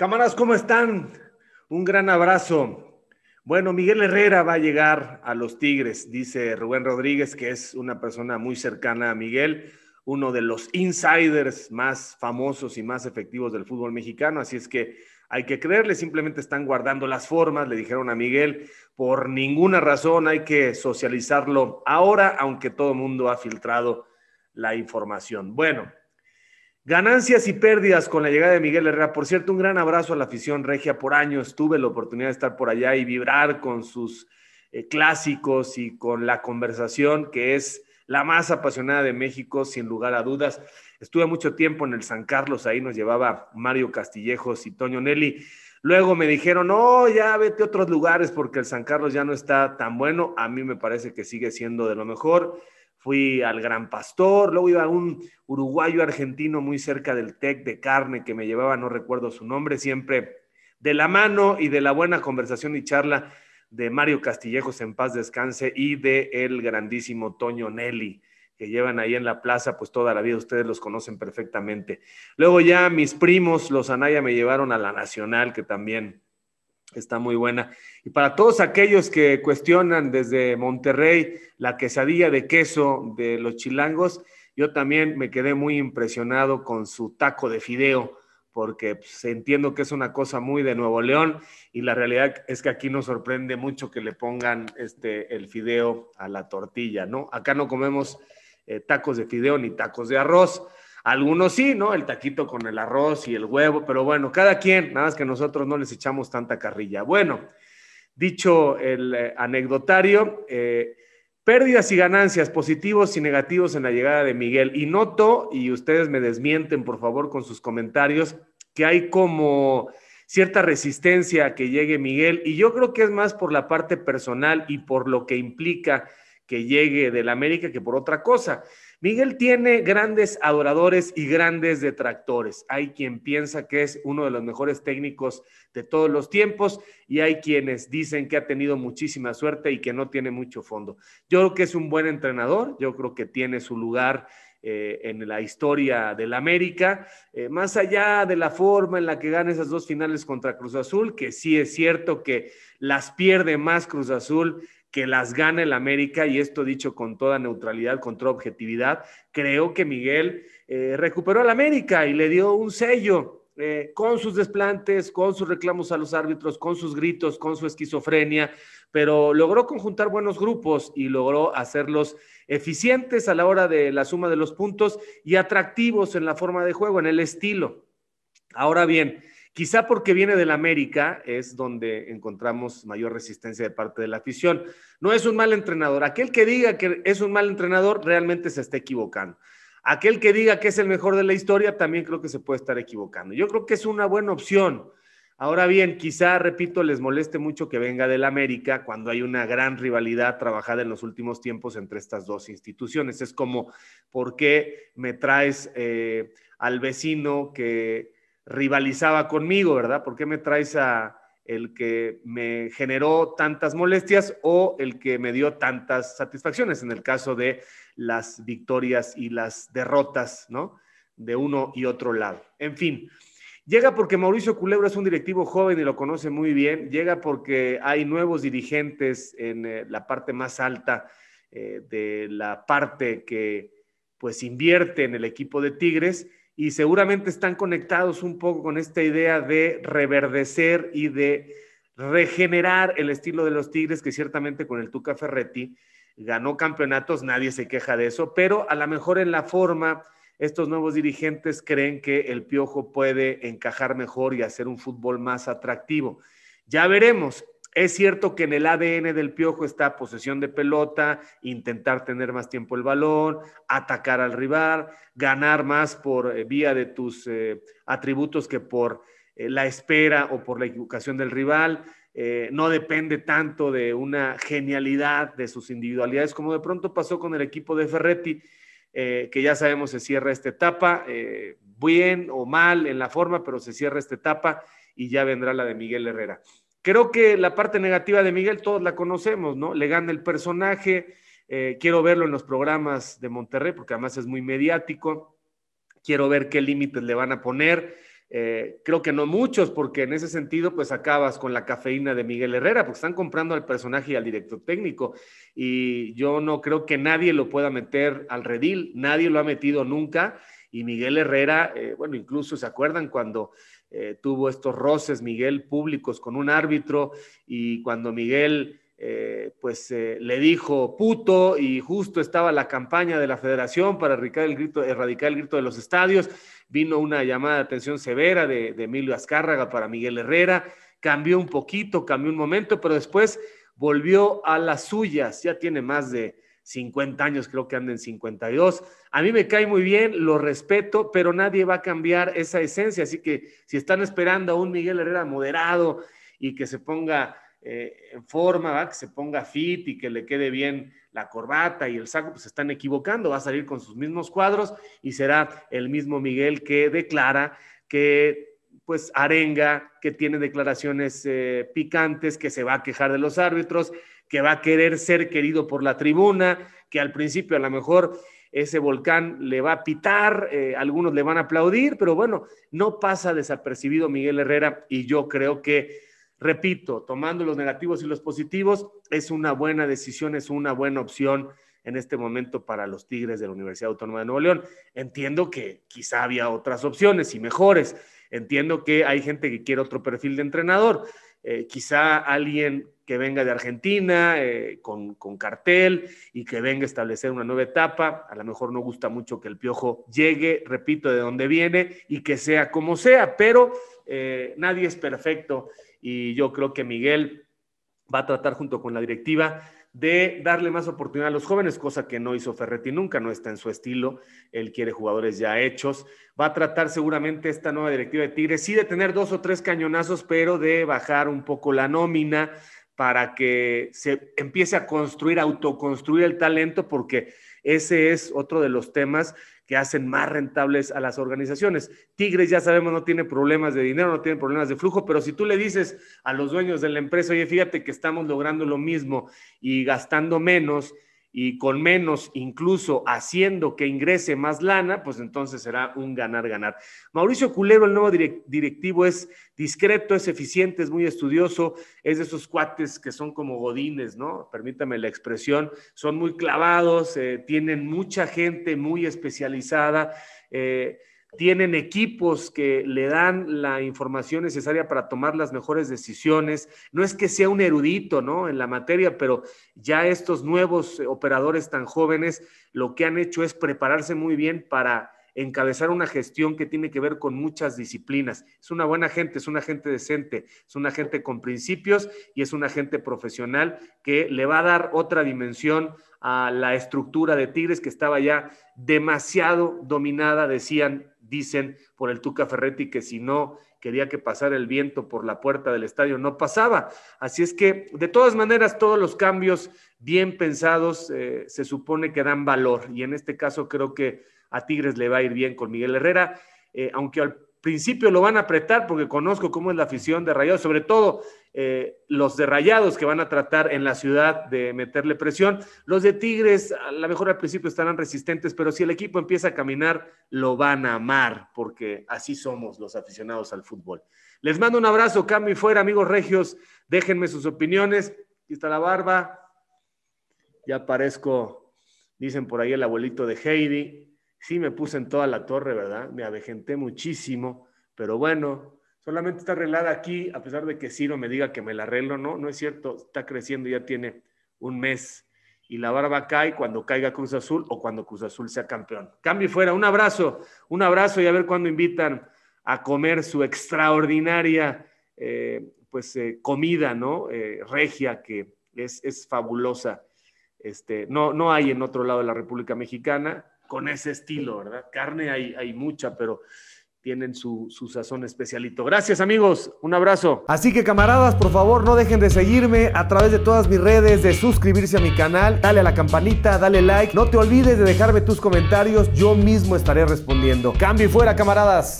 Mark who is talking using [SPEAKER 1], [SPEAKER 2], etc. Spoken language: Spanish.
[SPEAKER 1] Cámaras, ¿cómo están? Un gran abrazo. Bueno, Miguel Herrera va a llegar a los Tigres, dice Rubén Rodríguez, que es una persona muy cercana a Miguel, uno de los insiders más famosos y más efectivos del fútbol mexicano, así es que hay que creerle, simplemente están guardando las formas, le dijeron a Miguel, por ninguna razón hay que socializarlo ahora, aunque todo el mundo ha filtrado la información. Bueno, Ganancias y pérdidas con la llegada de Miguel Herrera. Por cierto, un gran abrazo a la afición regia por años. Tuve la oportunidad de estar por allá y vibrar con sus eh, clásicos y con la conversación que es la más apasionada de México, sin lugar a dudas. Estuve mucho tiempo en el San Carlos, ahí nos llevaba Mario Castillejos y Toño Nelly. Luego me dijeron, no, ya vete a otros lugares porque el San Carlos ya no está tan bueno. A mí me parece que sigue siendo de lo mejor fui al Gran Pastor, luego iba a un uruguayo argentino muy cerca del TEC de carne que me llevaba, no recuerdo su nombre, siempre de la mano y de la buena conversación y charla de Mario Castillejos en paz descanse y de el grandísimo Toño Nelly que llevan ahí en la plaza, pues toda la vida ustedes los conocen perfectamente. Luego ya mis primos, los Anaya, me llevaron a la Nacional, que también Está muy buena. Y para todos aquellos que cuestionan desde Monterrey la quesadilla de queso de los chilangos, yo también me quedé muy impresionado con su taco de fideo, porque pues, entiendo que es una cosa muy de Nuevo León y la realidad es que aquí nos sorprende mucho que le pongan este, el fideo a la tortilla, ¿no? Acá no comemos eh, tacos de fideo ni tacos de arroz. Algunos sí, ¿no? El taquito con el arroz y el huevo, pero bueno, cada quien, nada más que nosotros no les echamos tanta carrilla. Bueno, dicho el eh, anecdotario, eh, pérdidas y ganancias, positivos y negativos en la llegada de Miguel. Y noto, y ustedes me desmienten, por favor, con sus comentarios, que hay como cierta resistencia a que llegue Miguel, y yo creo que es más por la parte personal y por lo que implica que llegue del América que por otra cosa. Miguel tiene grandes adoradores y grandes detractores. Hay quien piensa que es uno de los mejores técnicos de todos los tiempos y hay quienes dicen que ha tenido muchísima suerte y que no tiene mucho fondo. Yo creo que es un buen entrenador, yo creo que tiene su lugar eh, en la historia del América, eh, más allá de la forma en la que gana esas dos finales contra Cruz Azul, que sí es cierto que las pierde más Cruz Azul que las gana el América, y esto dicho con toda neutralidad, con toda objetividad, creo que Miguel eh, recuperó al América y le dio un sello. Eh, con sus desplantes, con sus reclamos a los árbitros, con sus gritos, con su esquizofrenia, pero logró conjuntar buenos grupos y logró hacerlos eficientes a la hora de la suma de los puntos y atractivos en la forma de juego, en el estilo. Ahora bien, Quizá porque viene de la América es donde encontramos mayor resistencia de parte de la afición. No es un mal entrenador. Aquel que diga que es un mal entrenador realmente se está equivocando. Aquel que diga que es el mejor de la historia también creo que se puede estar equivocando. Yo creo que es una buena opción. Ahora bien, quizá, repito, les moleste mucho que venga del América cuando hay una gran rivalidad trabajada en los últimos tiempos entre estas dos instituciones. Es como, ¿por qué me traes eh, al vecino que rivalizaba conmigo, ¿verdad? ¿Por qué me traes a el que me generó tantas molestias o el que me dio tantas satisfacciones en el caso de las victorias y las derrotas, ¿no? De uno y otro lado. En fin, Llega porque Mauricio Culebro es un directivo joven y lo conoce muy bien. Llega porque hay nuevos dirigentes en eh, la parte más alta eh, de la parte que pues invierte en el equipo de Tigres y seguramente están conectados un poco con esta idea de reverdecer y de regenerar el estilo de los Tigres, que ciertamente con el Tuca Ferretti ganó campeonatos, nadie se queja de eso, pero a lo mejor en la forma estos nuevos dirigentes creen que el Piojo puede encajar mejor y hacer un fútbol más atractivo. Ya veremos, es cierto que en el ADN del piojo está posesión de pelota, intentar tener más tiempo el balón, atacar al rival, ganar más por eh, vía de tus eh, atributos que por eh, la espera o por la equivocación del rival. no depende tanto de una genialidad de sus individualidades como de pronto pasó con el equipo de Ferretti, que ya sabemos se cierra esta etapa, bien o mal en la forma, pero se cierra esta etapa y ya vendrá la de Miguel Herrera. Creo que la parte negativa de Miguel todos la conocemos, ¿no? Le gana el personaje, eh, quiero verlo en los programas de Monterrey, porque además es muy mediático, quiero ver qué límites le van a poner. Eh, creo que no muchos, porque en ese sentido, pues acabas con la cafeína de Miguel Herrera, porque están comprando al personaje y al director técnico. Y yo no creo que nadie lo pueda meter al redil, nadie lo ha metido nunca. Y Miguel Herrera, eh, bueno, incluso se acuerdan cuando eh, tuvo estos roces Miguel públicos con un árbitro y cuando Miguel eh, pues eh, le dijo puto y justo estaba la campaña de la federación para erradicar el grito, erradicar el grito de los estadios, vino una llamada de atención severa de, de Emilio Azcárraga para Miguel Herrera, cambió un poquito, cambió un momento, pero después volvió a las suyas, ya tiene más de 50 años, creo que anda en 52. A mí me cae muy bien, lo respeto, pero nadie va a cambiar esa esencia. Así que si están esperando a un Miguel Herrera moderado y que se ponga eh, en forma, ¿va? que se ponga fit y que le quede bien la corbata y el saco, pues se están equivocando. Va a salir con sus mismos cuadros y será el mismo Miguel que declara que pues arenga, que tiene declaraciones eh, picantes, que se va a quejar de los árbitros, que va a querer ser querido por la tribuna, que al principio a lo mejor ese volcán le va a pitar, eh, algunos le van a aplaudir, pero bueno, no pasa desapercibido Miguel Herrera y yo creo que, repito, tomando los negativos y los positivos, es una buena decisión, es una buena opción en este momento para los Tigres de la Universidad Autónoma de Nuevo León. Entiendo que quizá había otras opciones y mejores. Entiendo que hay gente que quiere otro perfil de entrenador. Eh, quizá alguien que venga de Argentina eh, con, cartel y que venga a establecer una nueva etapa. A lo mejor no gusta mucho que el piojo llegue, repito, de donde viene y que sea como sea, pero eh, nadie es perfecto y yo creo que Miguel va a tratar junto con la directiva de darle más oportunidad a los jóvenes, cosa que no hizo Ferretti nunca, no está en su estilo, él quiere jugadores ya hechos. Va a tratar seguramente esta nueva directiva de Tigres, sí de tener dos o tres cañonazos, pero de bajar un poco la nómina para que se empiece a construir, autoconstruir el talento, porque ese es otro de los temas que hacen más rentables a las organizaciones. Tigres, ya sabemos, no tiene problemas de dinero, no tiene problemas de flujo, pero si tú le dices a los dueños de la empresa, oye, fíjate que estamos logrando lo mismo y gastando menos, y con menos, incluso haciendo que ingrese más lana, pues entonces será un ganar-ganar. Mauricio Culero, el nuevo directivo, es discreto, es eficiente, es muy estudioso, es de esos cuates que son como godines, ¿no? Permítame la expresión, son muy clavados, eh, tienen mucha gente muy especializada. Eh, tienen equipos que le dan la información necesaria para tomar las mejores decisiones. No es que sea un erudito, ¿no? En la materia, pero ya estos nuevos operadores tan jóvenes lo que han hecho es prepararse muy bien para encabezar una gestión que tiene que ver con muchas disciplinas. Es una buena gente, es una gente decente, es una gente con principios y es una gente profesional que le va a dar otra dimensión a la estructura de Tigres que estaba ya demasiado dominada, decían dicen por el Tuca Ferretti que si no quería que pasara el viento por la puerta del estadio, no pasaba. Así es que, de todas maneras, todos los cambios bien pensados eh, se supone que dan valor. Y en este caso creo que a Tigres le va a ir bien con Miguel Herrera, eh, aunque al principio lo van a apretar porque conozco cómo es la afición de Rayados, sobre todo eh, los de Rayados que van a tratar en la ciudad de meterle presión. Los de Tigres a lo mejor al principio estarán resistentes, pero si el equipo empieza a caminar, lo van a amar porque así somos los aficionados al fútbol. Les mando un abrazo, cambio y fuera, amigos regios. Déjenme sus opiniones. Aquí está la barba. Ya aparezco, dicen por ahí, el abuelito de Heidi sí me puse en toda la torre, ¿verdad? Me avejenté muchísimo, pero bueno, solamente está arreglada aquí, a pesar de que Ciro me diga que me la arreglo, no, no es cierto, está creciendo, ya tiene un mes y la barba cae cuando caiga Cruz Azul o cuando Cruz Azul sea campeón. Cambio fuera, un abrazo, un abrazo y a ver cuándo invitan a comer su extraordinaria eh, pues, eh, comida, ¿no? Eh, regia, que es, es fabulosa. Este, no, no hay en otro lado de la República Mexicana con ese estilo, ¿verdad? Carne hay, mucha, pero tienen su, su, sazón especialito. Gracias amigos, un abrazo. Así que camaradas, por favor no dejen de seguirme a través de todas mis redes, de suscribirse a mi canal, dale a la campanita, dale like, no te olvides de dejarme tus comentarios, yo mismo estaré respondiendo. Cambio y fuera camaradas.